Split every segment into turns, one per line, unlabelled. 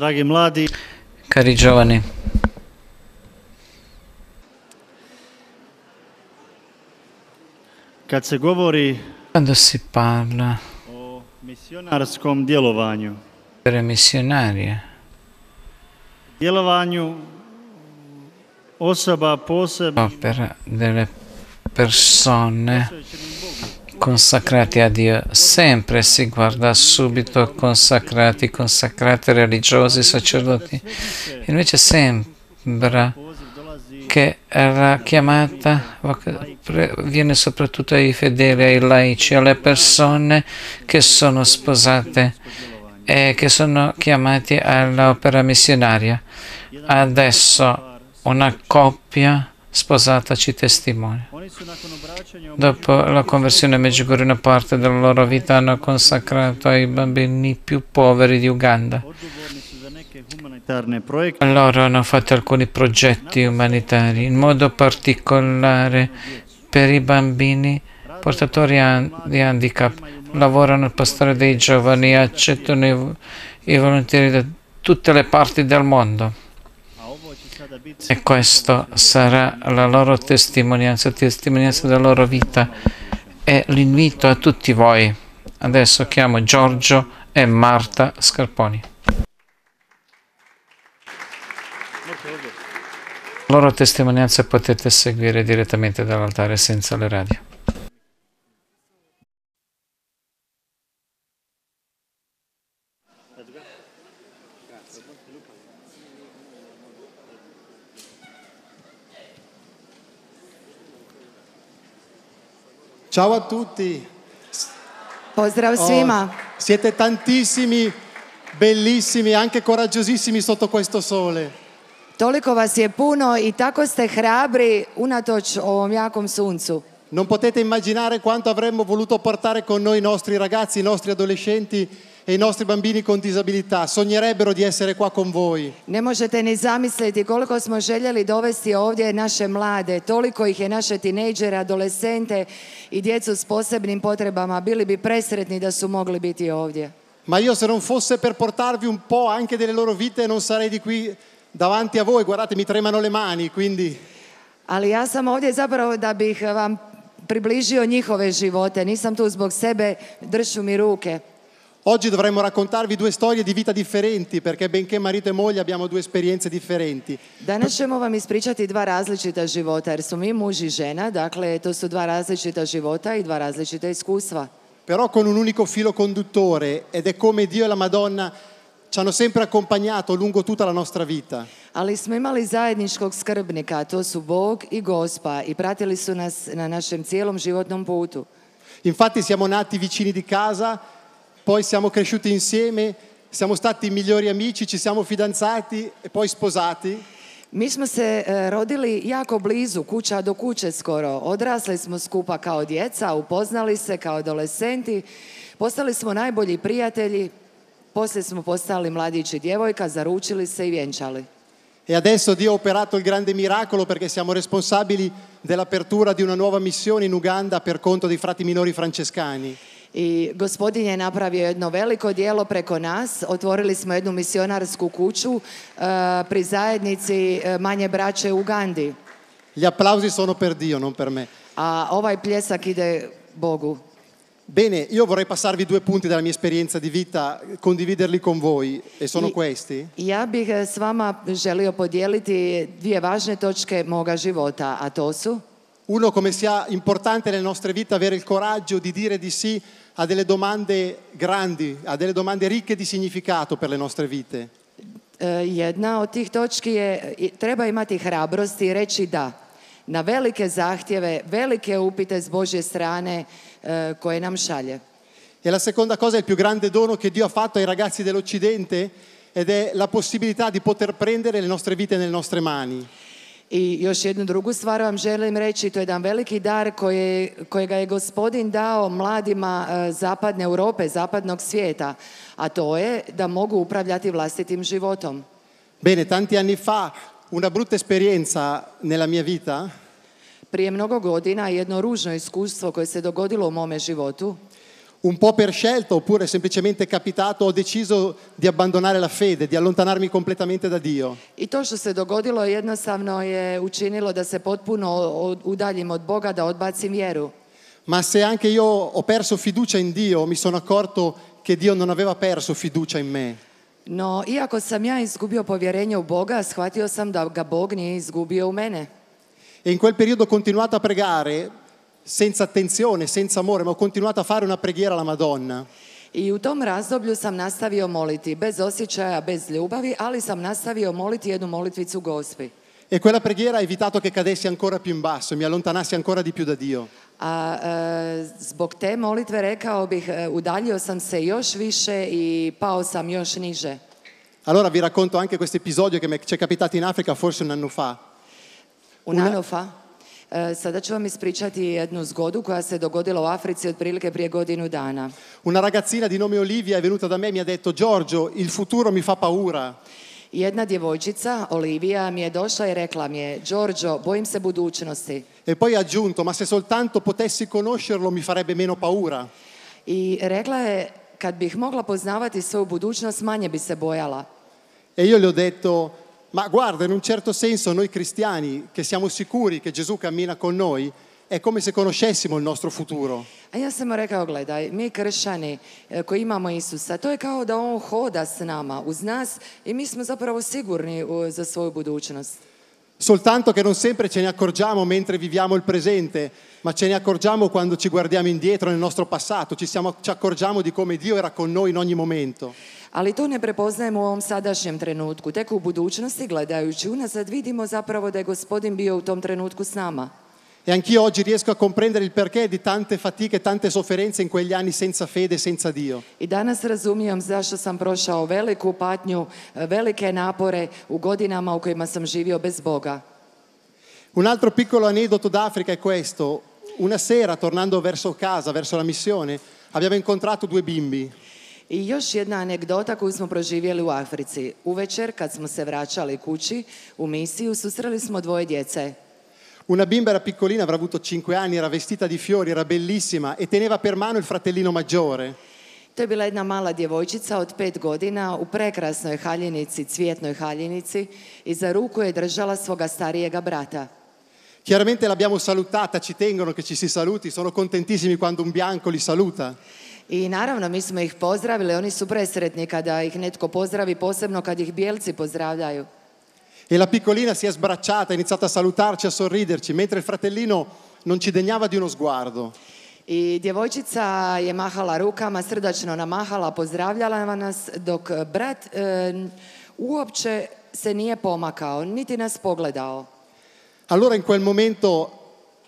Draghi mladi. Cari giovani. Quando si parla o missionarskom djelovanju. Per missionarie, eh. Djelovanju osoba posebno. Per delle persone consacrati a Dio, sempre si guarda subito consacrati, consacrati religiosi, sacerdoti. Invece sembra che la chiamata viene soprattutto ai fedeli, ai laici, alle persone che sono sposate e che sono chiamati all'opera missionaria. Adesso una coppia sposata ci testimonia. Dopo la conversione Medjugorje una parte della loro vita hanno consacrato ai bambini più poveri di Uganda. Loro hanno fatto alcuni progetti umanitari, in modo particolare per i bambini portatori di handicap. Lavorano al pastore dei giovani, e accettano i, volontari da tutte le parti del mondo e questo sarà la loro testimonianza, testimonianza della loro vita. E l'invito a tutti voi. Adesso chiamo Giorgio e Marta Scarponi. La loro testimonianza potete seguire direttamente dall'altare senza le radio.
Ciao a tutti. Pozdrav oh, svima. Oh, siete tantissimi, bellissimi, anche coraggiosissimi sotto questo sole. Toliko vas je puno i tako ste hrabri unatoč ovom jakom suncu. Non potete immaginare quanto avremmo voluto portare con noi i nostri ragazzi, i nostri adolescenti e i nostri bambini con disabilità sognerebbero di essere qua con voi.
Ne možete ni zamisliti koliko smo željeli dovesti ovdje naše mlade, toliko ih je naše tinejdžere, adolescente i djecu s posebnim potrebama. Bili bi presretni da su mogli biti ovdje.
Ma io se non fosse per portarvi un po' anche delle loro vite non sarei di qui davanti a voi, guardate mi tremano le mani, quindi... Ali ja sam ovdje zapravo da bih vam približio njihove
živote. Nisam tu zbog sebe, dršu mi ruke.
Oggi dovremmo raccontarvi due storie di vita differenti, perché benché marito e moglie abbiamo due esperienze differenti. Danas ćemo vam
ispričati dva različita života, jer smo mi muž i žena, dakle to su dva različita života i
dva različita iskustva. Però con un unico filo conduttore ed è come Dio e la Madonna ci hanno sempre accompagnato lungo tutta la nostra vita. Ali smo imali zajedničkog
skrbnika, to su Bog i Gospa i pratili su nas na našem cijelom životnom putu.
Infatti siamo nati vicini di casa, poi siamo cresciuti insieme, siamo stati migliori amici, ci siamo fidanzati e poi sposati. Mi smo se
e, eh, rodili jako blizu, kuća do kuće skoro. Odrasli smo skupa kao djeca, upoznali se kao adolescenti, postali smo najbolji prijatelji, poslije smo postali mladići djevojka, zaručili se i vjenčali.
E adesso Dio ha operato il grande miracolo perché siamo responsabili dell'apertura di una nuova missione in Uganda per conto dei frati minori francescani.
I gospodin je napravio jedno veliko dijelo preko nas. Otvorili smo jednu misionarsku kuću e, pri zajednici e, manje braće
u gandi. Gli applausi sono per Dio, non per me. A ovaj pljesak ide Bogu. Bene, io vorrei passarvi due punti della mia esperienza di vita, condividerli con voi, e sono I, questi.
Ja bih e, s vama želio podijeliti dvije važne
točke moga života, a to su? Uno, come sia importante nelle nostre vite avere il coraggio di dire di sì ha delle domande grandi, ha delle domande ricche di significato per le nostre vite.
Jedna od tih točki je treba imati hrabrosti i reći da na velike zahtjeve, velike upite s Božje strane
koje nam šalje. E la seconda cosa è il più grande dono che Dio ha fatto ai ragazzi dell'Occidente ed è la possibilità di poter prendere le nostre vite nelle nostre mani. I još jednu drugu stvar vam želim reći, to je jedan veliki dar koje, kojega je
gospodin dao mladima e, zapadne Europe, zapadnog svijeta, a to je da mogu upravljati vlastitim životom.
Bene, tanti anni fa
una brutta esperienza nella mia vita. Prije mnogo godina jedno ružno iskustvo koje se
dogodilo u mome životu. un po' per scelta oppure semplicemente capitato, ho deciso di abbandonare la fede, di allontanarmi completamente da Dio.
I to što se dogodilo jednostavno je učinilo da se potpuno udaljim od Boga, da odbacim vjeru.
Ma se anche io ho perso fiducia in Dio, mi sono accorto che Dio non aveva perso fiducia in me.
No, iako sam ja izgubio povjerenje u Boga, shvatio sam da ga Bog nije izgubio
u mene. E in quel periodo ho continuato a pregare senza attenzione, senza amore, ma ho continuato a fare una preghiera alla Madonna. I u tom razdoblju sam nastavio moliti,
bez osjećaja, bez ljubavi, ali sam nastavio moliti jednu molitvicu Gospi. E
quella preghiera ha evitato che cadessi ancora più in basso, e mi allontanassi ancora di più da Dio.
A e, zbog te molitve rekao bih udaljio sam se još više i pao sam
još niže. Allora vi racconto anche questo episodio che mi è capitato in Africa forse un anno fa.
Un anno fa? Eh, sada ću vam ispričati jednu zgodu koja se dogodila u Africi otprilike prije godinu dana.
Una ragazzina di nome Olivia è venuta da me e mi ha detto Giorgio,
il futuro mi fa paura. Jedna djevojčica, Olivia, mi je došla i rekla mi je, Giorgio, bojim se budućnosti. E poi ha aggiunto, ma se soltanto potessi conoscerlo mi farebbe meno paura. I rekla je, kad bih mogla poznavati svoju budućnost,
manje bi se bojala. E io le ho detto, ma guarda, in un certo senso noi cristiani, che siamo sicuri che Gesù cammina con noi, è come se conoscessimo il nostro futuro.
A ja sam rekao, gledaj, mi kršani eh, koji imamo Isusa, to je kao da On hoda s nama, uz nas i mi smo zapravo sigurni za svoju budućnost.
Soltanto che non sempre ce ne accorgiamo mentre viviamo il presente, ma ce ne accorgiamo quando ci guardiamo indietro nel nostro passato, ci, siamo, ci accorgiamo di come Dio era con noi in ogni momento. ali
to ne prepoznajemo u ovom sadašnjem trenutku. Tek u budućnosti, gledajući unazad, vidimo zapravo da je
gospodin bio u tom trenutku s nama. E anch'io oggi riesco a comprendere il perché di tante fatiche e tante sofferenze in quegli anni senza fede, senza Dio. I danas razumijem zašto sam prošao
veliku patnju, eh, velike napore u godinama u kojima sam živio bez Boga.
Un altro piccolo aneddoto d'Africa è questo. Una sera, tornando verso casa, verso la missione, abbiamo incontrato due bimbi. I još jedna anegdota koju
smo proživjeli u Africi. Uvečer kad smo se vraćali kući u misiju susreli smo dvoje djece.
Una bimba era piccolina, avrà avuto 5 anni, era vestita di fiori, era bellissima e teneva per mano il fratellino maggiore.
To je bila jedna mala djevojčica od pet godina u prekrasnoj haljinici, cvjetnoj haljinici i za ruku je držala svoga starijega brata.
Chiaramente l'abbiamo salutata, ci tengono che ci si saluti, sono contentissimi quando un bianco li saluta.
I naravno, mi smo ih pozdravili, oni su presretni kada ih netko pozdravi, posebno kad ih bijelci pozdravljaju.
E la piccolina si è sbracciata, ha iniziato a salutarci, a sorriderci, mentre il fratellino non ci degnava di uno sguardo.
I djevojčica je mahala rukama, srdačno namahala, pozdravljala nas, dok brat e, uopće se nije pomakao, niti nas pogledao.
Allora in quel momento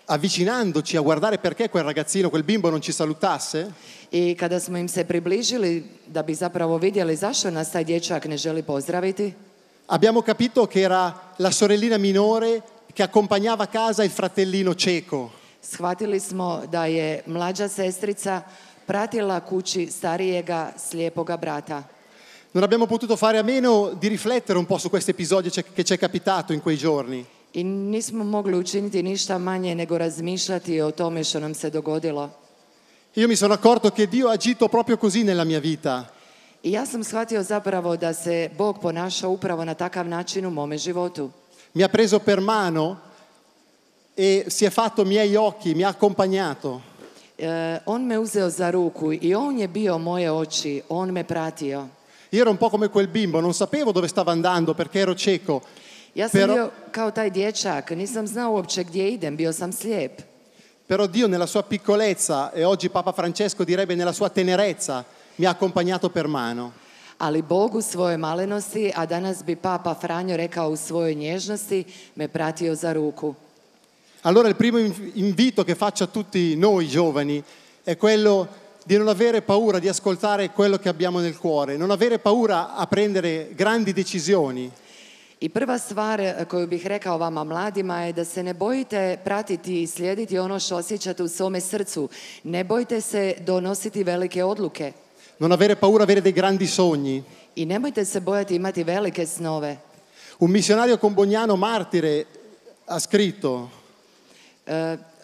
avvicinandoci a guardare perché quel ragazzino, quel bimbo non ci salutasse, I kada smo im se približili da bi zapravo vidjeli zašto
nas taj dječak ne želi pozdraviti, abbiamo capito che era la sorellina minore
che accompagnava a casa il fratellino cieco.
shvatili smo da je mlađa sestrica pratila kući starijega slijepoga brata.
Non abbiamo potuto fare a meno di riflettere un po' su questo episodio che ci è capitato in quei giorni.
i nismo mogli učiniti ništa manje nego razmišljati o tome što nam se dogodilo.
Io mi sono accorto che Dio ha agito proprio così nella mia vita.
I ja sam shvatio zapravo da se Bog ponašao upravo na takav način u mome životu.
Mi ha preso per
mano e si è fatto miei occhi, mi ha accompagnato.
E, on me uzeo za ruku i on je bio moje oči, on me pratio. Io ero un po' come quel bimbo, non sapevo dove stavo andando perché ero cieco. Ja sam però, bio kao taj dječak, nisam znao uopće gdje idem, bio sam slijep. Però Dio nella sua piccolezza, e oggi Papa Francesco direbbe nella sua tenerezza, mi ha accompagnato per mano. Ali
Bog u svojoj malenosti, a danas bi Papa Franjo rekao u svojoj nježnosti, me pratio
za ruku. Allora il primo invito che faccio a tutti noi giovani è quello di non avere paura di ascoltare quello che abbiamo nel cuore, non avere paura a prendere grandi decisioni. I prva stvar e, koju bih rekao vama
mladima je da se ne bojite pratiti i slijediti ono što osjećate u svome srcu. Ne bojte se donositi velike odluke.
Non avere paura avere dei grandi sogni.
I nemojte se bojati imati velike snove.
Un missionario comboniano martire ha scritto uh,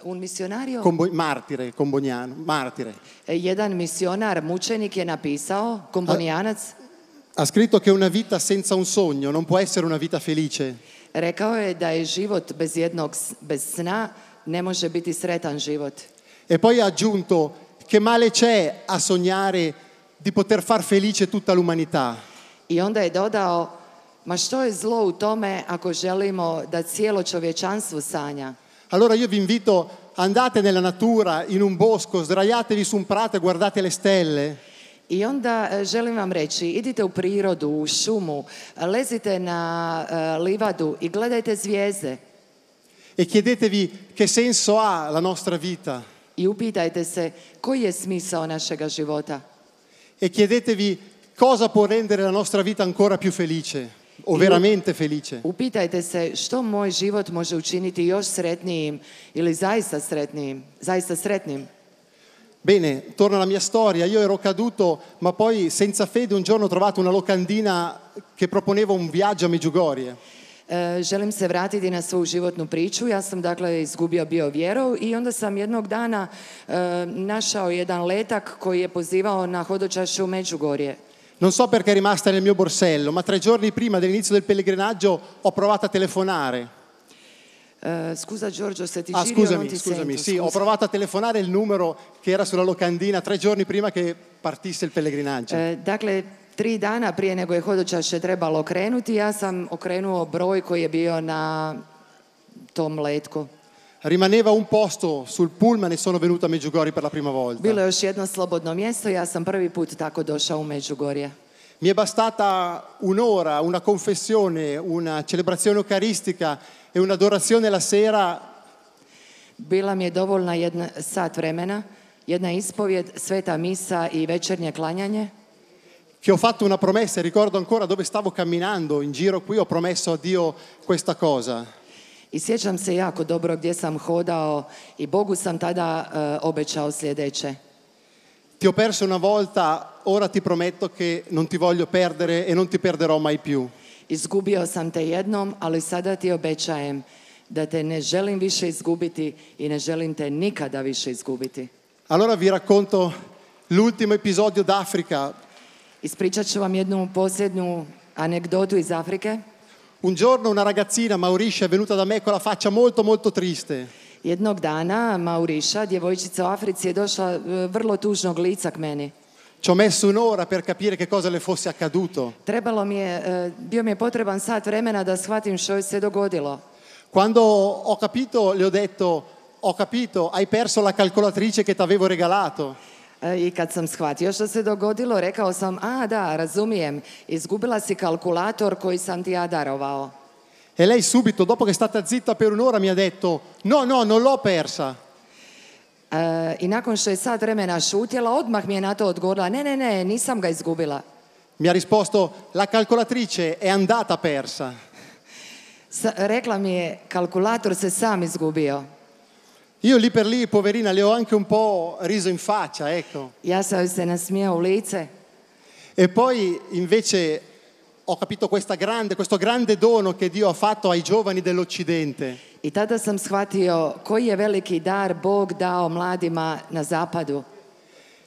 un missionario martire comboniano martire. E,
jedan misionar mučenik je napisao kombonjanac...
Ha scritto che una vita senza un sogno non può essere una vita felice.
Rekao je da je život
bez jednog
bez sna ne može biti sretan život.
E poi ha aggiunto che male c'è a sognare di poter far felice tutta l'umanità.
I onda je dodao ma što je zlo u tome ako želimo da cijelo
čovječanstvo sanja. Allora io vi invito andate nella natura, in un bosco, sdraiatevi su un prato e guardate le stelle. I onda e, želim vam reći, idite u
prirodu, u šumu, lezite na e, livadu i gledajte zvijezde.
E chiedetevi che senso ha la nostra vita. I upitajte se koji je smisao našega života. E chiedetevi cosa può rendere la nostra vita ancora più felice o veramente felice.
Upitajte se što moj život može učiniti još sretnijim ili zaista sretnijim, zaista sretnim.
Bene, torno alla mia storia, io ero caduto, ma poi senza fede un giorno ho trovato una locandina che proponeva un viaggio a Međugorje. Eh, želim se vratiti na svoju
životnu priču. Ja sam dakle izgubio bio vjeru i onda sam jednog dana e, eh, našao jedan letak koji je pozivao na hodočašću u Međugorje.
Non so perché è rimasta nel mio borsello, ma tre giorni prima dell'inizio del pellegrinaggio ho provato a telefonare. Eh, scusa Giorgio se ti ah, giro scusami, non ti scusami, sento, sì, scusa. ho provato a telefonare il numero che era sulla locandina tre giorni prima che partisse il pellegrinaggio. E, eh, dakle, tri dana prije
nego je hodočašće trebalo krenuti, ja sam okrenuo broj koji je bio na tom letku.
Rimaneva un posto sul pullman e sono venuto a Meggiugorje per la prima volta. Bilo je još jedno slobodno mjesto, ja sam prvi put tako došao u Međugorje. Mi è bastata un'ora, una confessione, una celebrazione eucaristica e un'adorazione la sera.
Bila mi je dovoljna jedna, sat vremena, jedna ispovjed, sveta misa i večernje klanjanje.
Che ho fatto una promessa, ricordo ancora dove stavo camminando in giro qui, ho promesso a Dio questa cosa. I sjećam
se jako dobro gdje sam hodao i Bogu sam tada uh, obećao sljedeće
ti ho perso una volta, ora ti prometto che non ti voglio perdere e non ti perderò mai più. Izgubio sam te jednom, ali sada ti obećajem
da te ne želim više izgubiti i ne želim te nikada više izgubiti. Allora
vi racconto l'ultimo episodio d'Africa.
Ispričat ću vam jednu posljednju anegdotu iz Afrike. Un giorno una ragazzina Maurice è venuta da me con la faccia molto molto triste. Jednog dana Mauriša, djevojčica u Africi, je došla e, vrlo tužnog lica k meni.
Ci ho messo un'ora per capire che cosa le fosse accaduto.
Trebalo mi je, e, bio mi je potreban sat vremena da shvatim što se dogodilo. Quando ho capito, le ho detto, ho capito, hai perso la calcolatrice che ti avevo regalato. E, I kad sam shvatio što se dogodilo, rekao sam, a da, razumijem, izgubila si kalkulator koji sam ti ja darovao.
E lei subito, dopo che è stata zitta per un'ora, mi ha detto, no, no, non l'ho persa. Uh, I nakon što je
sat vremena šutjela, odmah mi je na to odgovorila, ne, ne, ne, nisam ga izgubila.
Mi ha risposto, la calcolatrice è andata persa. S- rekla mi je, kalkulator se sam izgubio. Io lì per lì, poverina, le ho anche un po' riso
in faccia, ecco. Ja sam se nasmijao u lice.
E poi invece ho capito grande, questo grande dono che Dio ha fatto ai giovani dell'Occidente.
I tada sam shvatio koji je veliki dar Bog dao mladima na zapadu.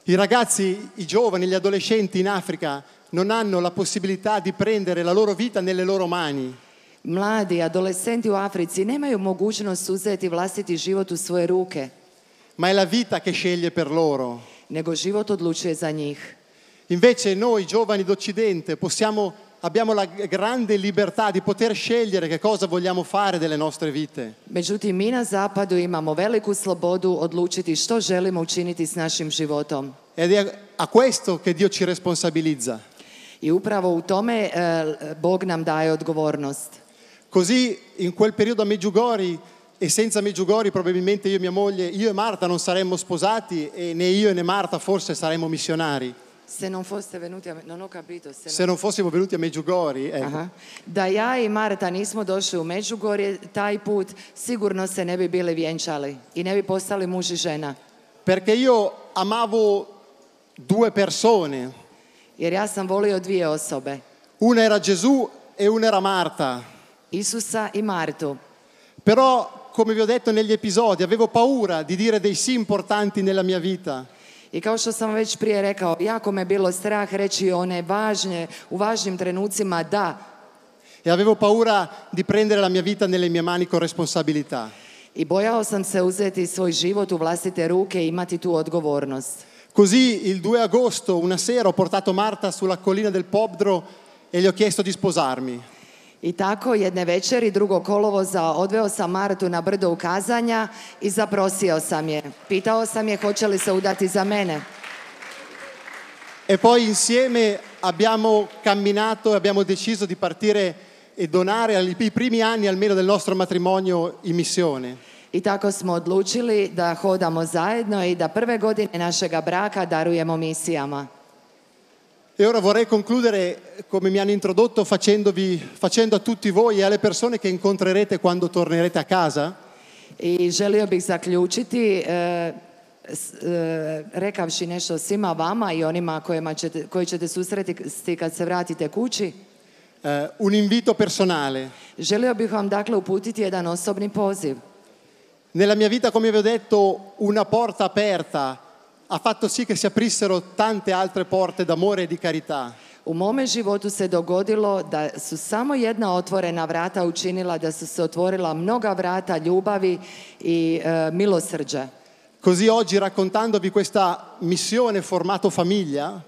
I ragazzi, i giovani, gli adolescenti in Africa non hanno la possibilità di prendere la loro vita nelle loro mani. Mladi, adolescenti u Africi
nemaju mogućnost uzeti vlastiti život u svoje ruke. Ma è la vita che sceglie per
loro. Nego život odlučuje za njih. Invece noi giovani d'Occidente possiamo abbiamo la grande libertà di poter scegliere che cosa vogliamo fare delle nostre vite.
Međutim, mi na zapadu imamo veliku slobodu odlučiti što želimo učiniti s našim životom. Ed è a questo che Dio ci responsabilizza. I upravo u tome eh, Bog
nam daje odgovornost. Così in quel periodo a Meggiugori e senza Meggiugori probabilmente io e mia moglie, io e Marta non saremmo sposati e né io né Marta forse saremmo missionari.
Se non, a, non capito, se, se non... non
fossimo venuti a Međugorje, eh. Ecco. Aha. Da ja i Marta nismo došli u Međugorje taj put,
sigurno se ne bi bili vjenčali i ne bi postali muž i žena. Perché io amavo due persone. Jer ja sam volio dvije osobe.
Una era Gesù e una era Marta. Isusa i Martu. Però, come vi ho detto negli episodi, avevo paura di dire dei sì importanti nella mia vita.
I kao što sam već prije rekao, jako me bilo strah reći one važne, u važnim trenucima da. E avevo paura di prendere la mia vita nelle mie mani con responsabilità. I bojao sam se uzeti svoj život u vlastite ruke i imati tu odgovornost.
Così il 2 agosto, una sera, ho portato Marta sulla collina del Pobdro e gli ho chiesto di sposarmi.
I tako jedne večeri, drugo kolovoza, odveo sam Martu na brdo ukazanja i zaprosio sam je. Pitao sam je hoće li se udati za mene.
E poi insieme abbiamo camminato e abbiamo deciso di partire e donare i primi anni almeno del nostro matrimonio in missione.
I tako smo odlučili da hodamo zajedno i da prve godine našega braka darujemo misijama.
E ora vorrei concludere, come mi hanno introdotto, facendo a tutti voi e alle persone che incontrerete quando tornerete a casa. I želio bih zaključiti eh, eh,
rekavši nešto svima vama i onima ćete, koji ćete susreti kad se vratite
kući. Eh, un invito personale. Želio bih vam dakle uputiti jedan osobni poziv. Nella mia vita, come vi ho detto, una porta aperta ha fatto sì che si aprissero tante altre porte d'amore e di carità. U mome životu se
dogodilo da su samo jedna otvorena vrata učinila da su se otvorila mnoga vrata ljubavi i e, milosrđa.
Così oggi raccontandovi
questa missione formato famiglia,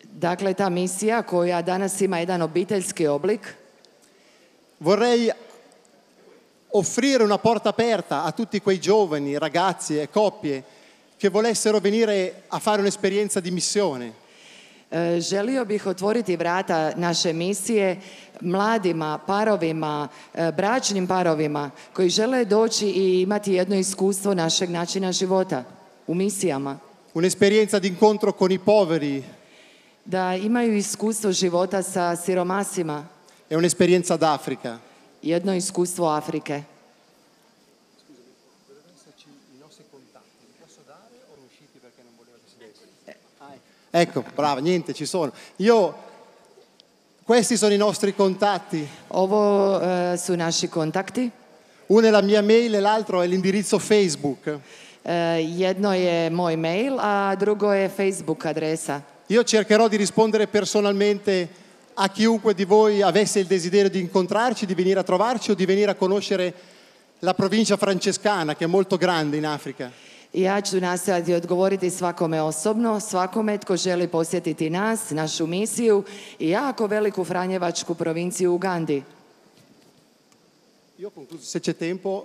dakle ta misija koja danas
ima jedan obiteljski oblik, vorrei offrire una porta aperta a tutti quei giovani, ragazzi e coppie che volessero venire a fare un'esperienza di missione. E, želio bih otvoriti vrata
naše misije mladima parovima, e, bračnim parovima koji žele doći i imati jedno iskustvo našeg načina života u misijama.
Un'esperienza di incontro con i poveri.
Da imaju iskustvo života sa siromasima.
È un'esperienza d'Africa.
Jedno iskustvo Afrike.
Ecco, brava, niente, ci sono. Io questi sono i nostri contatti. Ovo eh, su naši contatti. Uno è la mia mail e l'altro è l'indirizzo Facebook. Eh, è il mio mail, l'altro è je Facebook adresa. Io cercherò di rispondere personalmente a chiunque di voi avesse il desiderio di incontrarci, di venire a trovarci o di venire a conoscere la provincia francescana che è molto grande in Africa.
Ja ću nastojati odgovoriti svakome osobno, svakome tko želi posjetiti nas, našu misiju i jako veliku Franjevačku provinciju u Gandhi. Io concludo, se c'è
tempo.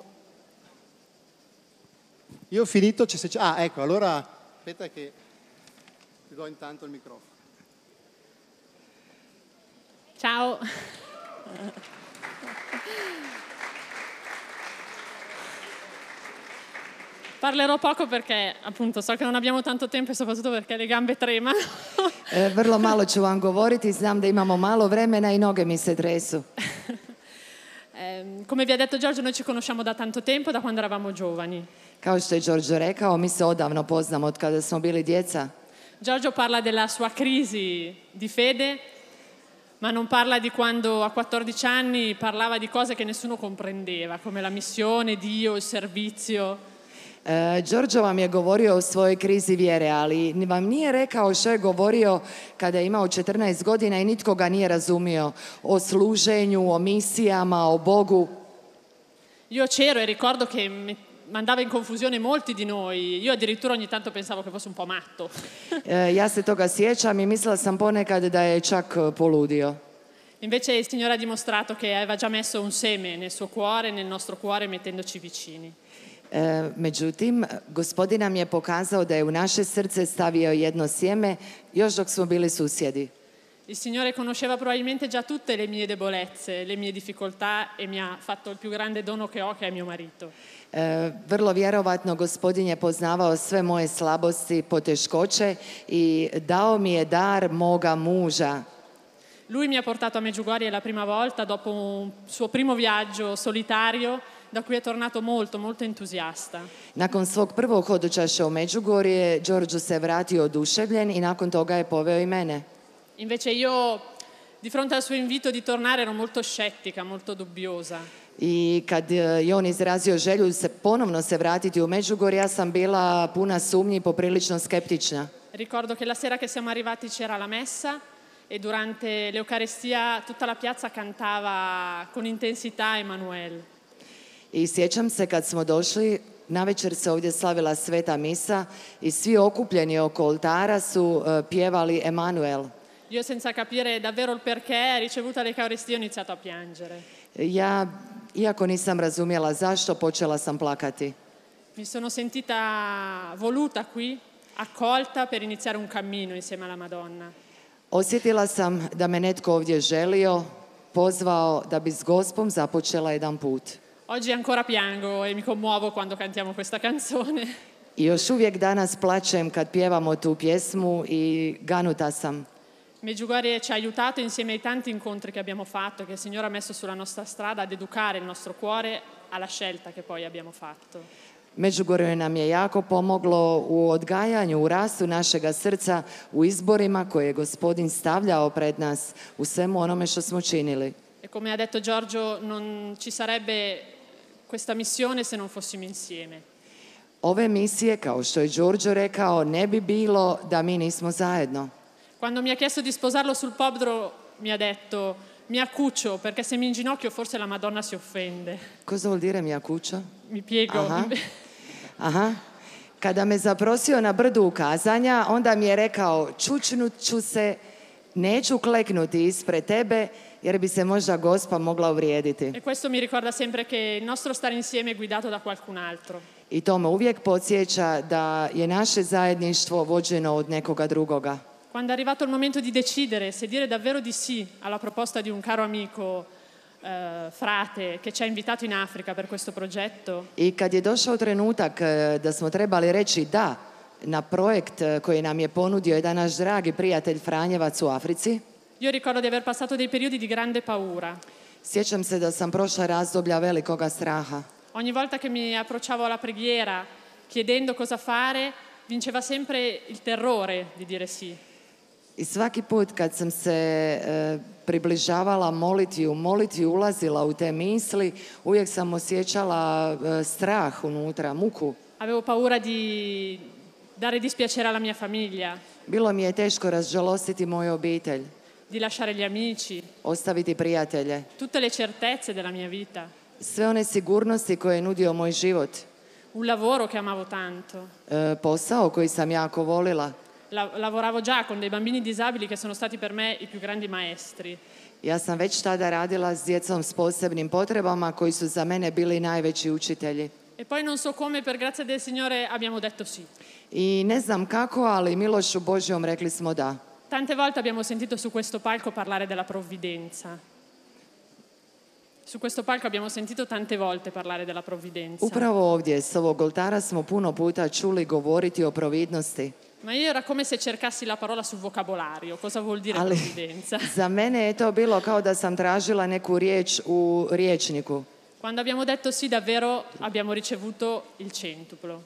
Io ho finito, c'è, se c'è... Ah, ecco, allora aspetta che ti do intanto il microfono.
Ciao. Parlerò poco perché appunto so che non abbiamo tanto tempo e soprattutto perché le gambe tremano.
e, eh, vrlo malo ću vam govoriti, znam da imamo malo vremena i noge mi se tresu.
Ehm, come vi ha detto Giorgio, noi ci conosciamo da tanto tempo, da quando eravamo giovani.
Kao što je Giorgio rekao, mi se odavno poznamo od kada smo bili djeca.
Giorgio parla della sua crisi di fede, ma non parla di quando a 14 anni parlava di cose che nessuno comprendeva, come la missione, Dio, il servizio.
Đorđo vam je govorio o svojoj krizi vjere, ali vam nije rekao što je govorio kada je imao 14 godina i nitko ga nije razumio o služenju, o misijama, o Bogu.
Io c'ero e ricordo che mi mandava in confusione molti di noi. Io addirittura ogni tanto pensavo che fosse un po' matto.
ja se toga sjećam i mislila sam ponekad da je čak poludio.
Invece il Signore ha dimostrato che aveva già messo un seme nel suo cuore nel nostro cuore mettendoci vicini
međutim, gospodin nam je pokazao da je u naše srce stavio jedno sjeme još dok smo bili susjedi.
Il Signore conosceva probabilmente già tutte le mie debolezze, le mie difficoltà e mi ha fatto il più grande dono che ho, che è mio marito.
E, vrlo vjerovatno gospodin je poznavao sve moje slabosti, poteškoće i dao mi je dar moga muža.
Lui mi ha portato a Meggiugorie la prima volta dopo un suo primo viaggio solitario da cui è tornato molto, molto entusiasta.
Nakon svog prvog hodočaša u Međugorje, Đorđo se vratio oduševljen i nakon toga je poveo i mene.
Invece io, di fronte al suo invito di tornare, ero molto scettica, molto dubbiosa.
I kad je on izrazio želju se ponovno se vratiti u Međugorje, ja sam bila puna sumnji i poprilično skeptična.
Ricordo che la sera che siamo arrivati c'era la messa e durante l'Eucarestia tutta la piazza cantava con intensità Emanuele.
I sjećam se kad smo došli, večer se ovdje slavila sveta misa i svi okupljeni oko oltara su e, pjevali Emanuel.
Io senza capire davvero il perché, ricevuta l'Eucaristia ho iniziato a piangere.
Ja, iako nisam razumjela zašto, počela sam plakati.
Mi sono sentita voluta qui, accolta per iniziare un cammino insieme alla Madonna.
Osjetila sam da me netko ovdje želio, pozvao da bi s gospom započela jedan put.
Oggi ancora piango e mi commuovo quando cantiamo questa canzone.
Io uvijek danas plaćem kad pjevamo tu pjesmu i ganuta sam.
Medjugorje ci ha aiutato insieme ai tanti incontri che abbiamo fatto, che il Signore ha messo sulla nostra strada ad educare il nostro cuore alla scelta che poi abbiamo fatto.
Međugorje nam je jako pomoglo u odgajanju, u rastu našega srca, u izborima koje je gospodin stavljao pred nas, u svemu onome što smo činili
come ha detto Giorgio, non ci sarebbe questa missione se non fossimo insieme.
Ove misije, kao što je Giorgio rekao, ne bi bilo da mi nismo zajedno.
Quando mi ha chiesto di sposarlo sul podro, mi ha detto mi accuccio perché se mi inginocchio forse la Madonna si offende.
Cosa vuol dire mi accuccio?
Mi piego. Aha.
Aha. Kada me zaprosio na brdu ukazanja, onda mi je rekao čučnut ću se, neću kleknuti ispred tebe, jer bi se možda gospa mogla uvrijediti. E
questo mi ricorda sempre che il nostro stare insieme è guidato da qualcun altro.
I to me uvijek podsjeća da je naše zajedništvo vođeno od nekoga drugoga.
Quando è arrivato il momento di decidere se dire davvero di sì alla proposta di un caro amico eh, frate che ci ha invitato in Africa per questo progetto.
I kad je došao trenutak eh, da smo trebali reći da na projekt eh, koji nam je ponudio jedan naš dragi prijatelj Franjevac u Africi.
Io ricordo di aver passato dei periodi di grande paura.
Sjećam se da sam prošla razdoblja velikoga straha.
Ogni volta che mi approcciavo alla preghiera, chiedendo cosa fare, vinceva sempre il terrore di dire sì.
I svaki put kad sam se e, približavala molitvi, molitvi ulazila u te misli, uvijek sam osjećala e, strah unutra, muku.
Avevo paura di dare dispiacere alla mia famiglia.
Bilo mi je teško razžalostiti moju obitelj
di lasciare gli amici,
ostaviti prijatelje,
tutte le certezze della mia vita,
sve one sigurnosti koje je nudio moj život,
un lavoro che amavo tanto,
e, eh, posao koji sam jako volila.
La, lavoravo già con dei bambini disabili che sono stati per me i più grandi maestri.
Ja sam već tada radila s djecom s posebnim potrebama koji su za mene bili najveći učitelji.
E poi non so come, per grazia del Signore abbiamo detto sì.
I ne znam kako, ali milošću Božjom rekli smo da.
Tante volte abbiamo sentito su questo palco parlare della provvidenza. Su questo palco abbiamo sentito tante volte parlare della provvidenza. Upravo
ovdje s ovog oltara smo puno puta čuli govoriti o providnosti.
Ma io era come se cercassi la parola sul vocabolario, cosa vuol dire Ali, provvidenza?
Za mene je to bilo kao da sam tražila neku riječ u riječniku.
Quando abbiamo detto sì, davvero abbiamo ricevuto il centuplo.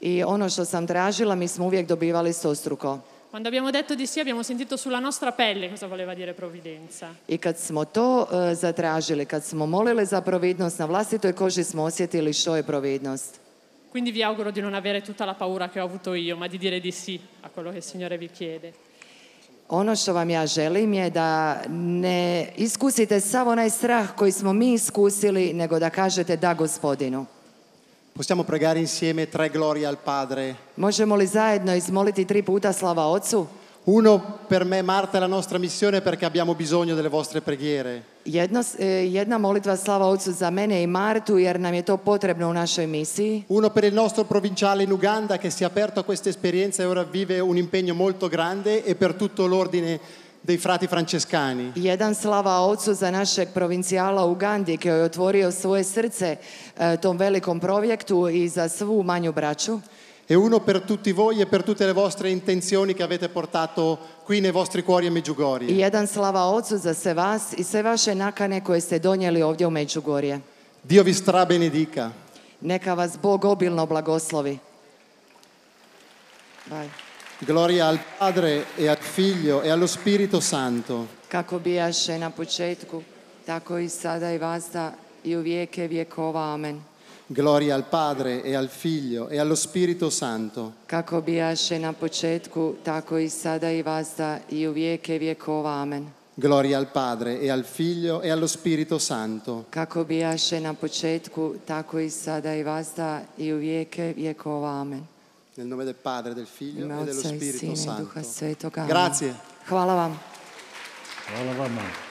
I ono što sam tražila mi smo uvijek dobivali stostruko.
Quando abbiamo detto di sì, abbiamo sentito sulla nostra pelle cosa voleva dire provvidenza.
I kad smo to e, zatražili, kad smo molili za providnost, na vlastitoj koži smo osjetili što je providnost.
Quindi vi auguro di non avere tutta la paura che ho avuto io, ma di dire di sì a quello che il Signore vi chiede.
Ono što vam ja želim je da ne iskusite sav onaj strah koji smo mi iskusili, nego da kažete da gospodinu.
Possiamo pregare insieme tre glorie al Padre. Možemo li zajedno izmoliti tri puta slava Otcu? Uno per me, Marta, è la nostra missione perché abbiamo bisogno delle vostre preghiere.
Jedno, eh, jedna molitva slava Otcu za mene i Martu jer nam je to
potrebno u našoj misiji. Uno per il nostro provinciale in Uganda che si è aperto a questa esperienza e ora vive un impegno molto grande e per tutto l'ordine dei frati francescani.
Jedan slava ocu za našeg provincijala u Gandhi koji je otvorio svoje srce eh,
tom velikom projektu i za svu manju braću. E uno per tutti voi e per tutte le vostre intenzioni che avete portato qui nei vostri cuori a e Međugorje. I jedan slava ocu za
sve vas i sve vaše nakane koje ste donijeli ovdje u Međugorje.
Dio vi benedica.
Neka vas Bog obilno blagoslovi.
Bye. Gloria al Padre e al Figlio e allo Spirito Santo.
Kako bijaše na početku, tako i sada i vasta i u vijeke vjekova. Amen.
Gloria al Padre e al Figlio e allo Spirito Santo. Kako bijaše na
početku, tako i sada i vasta i u vijeke vjekova. Amen.
Gloria al Padre e al Figlio e allo Spirito Santo. Kako bijaše na početku, tako
i sada i vasta i u vijeke vjekova. Amen.
Nel nome del Padre, del Figlio
Imam
e dello Spirito Sine, Santo. Duha Svetoga. Grazie. Hvala vam. Hvala